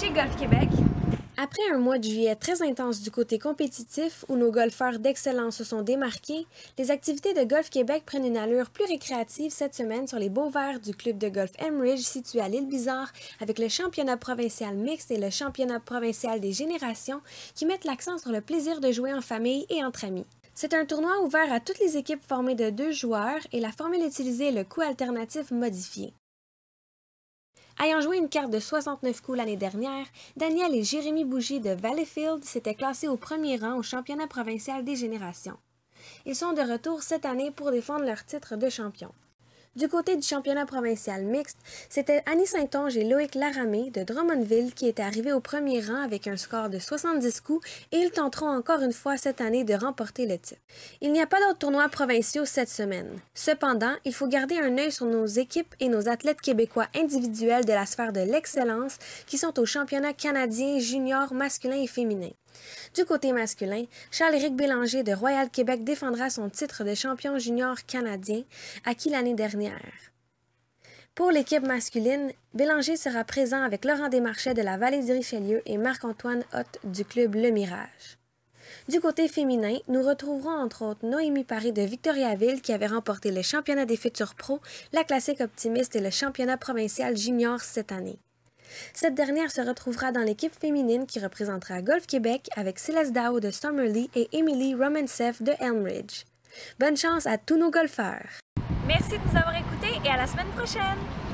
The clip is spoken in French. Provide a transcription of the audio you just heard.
chez Golf Québec. Après un mois de juillet très intense du côté compétitif, où nos golfeurs d'excellence se sont démarqués, les activités de Golf Québec prennent une allure plus récréative cette semaine sur les beaux verts du club de golf Emridge situé à l'île Bizarre, avec le championnat provincial mixte et le championnat provincial des générations qui mettent l'accent sur le plaisir de jouer en famille et entre amis. C'est un tournoi ouvert à toutes les équipes formées de deux joueurs et la formule utilisée est le coup alternatif modifié. Ayant joué une carte de 69 coups l'année dernière, Daniel et Jérémy Bougie de Valleyfield s'étaient classés au premier rang au championnat provincial des générations. Ils sont de retour cette année pour défendre leur titre de champion. Du côté du championnat provincial mixte, c'était Annie Saint-Onge et Loïc Laramé de Drummondville qui étaient arrivés au premier rang avec un score de 70 coups et ils tenteront encore une fois cette année de remporter le titre. Il n'y a pas d'autres tournois provinciaux cette semaine. Cependant, il faut garder un œil sur nos équipes et nos athlètes québécois individuels de la sphère de l'excellence qui sont au championnat canadien junior masculin et féminin. Du côté masculin, Charles-Éric Bélanger de Royal Québec défendra son titre de champion junior canadien, acquis l'année dernière. Pour l'équipe masculine, Bélanger sera présent avec Laurent Desmarchais de la Vallée du Richelieu et Marc-Antoine Hotte du club Le Mirage. Du côté féminin, nous retrouverons entre autres Noémie Paris de Victoriaville qui avait remporté le championnat des futurs pros, la classique optimiste et le championnat provincial junior cette année. Cette dernière se retrouvera dans l'équipe féminine qui représentera Golf Québec avec Céleste Dao de Summerlee et Emily Romansef de Elmridge. Bonne chance à tous nos golfeurs! Merci de nous avoir écoutés et à la semaine prochaine!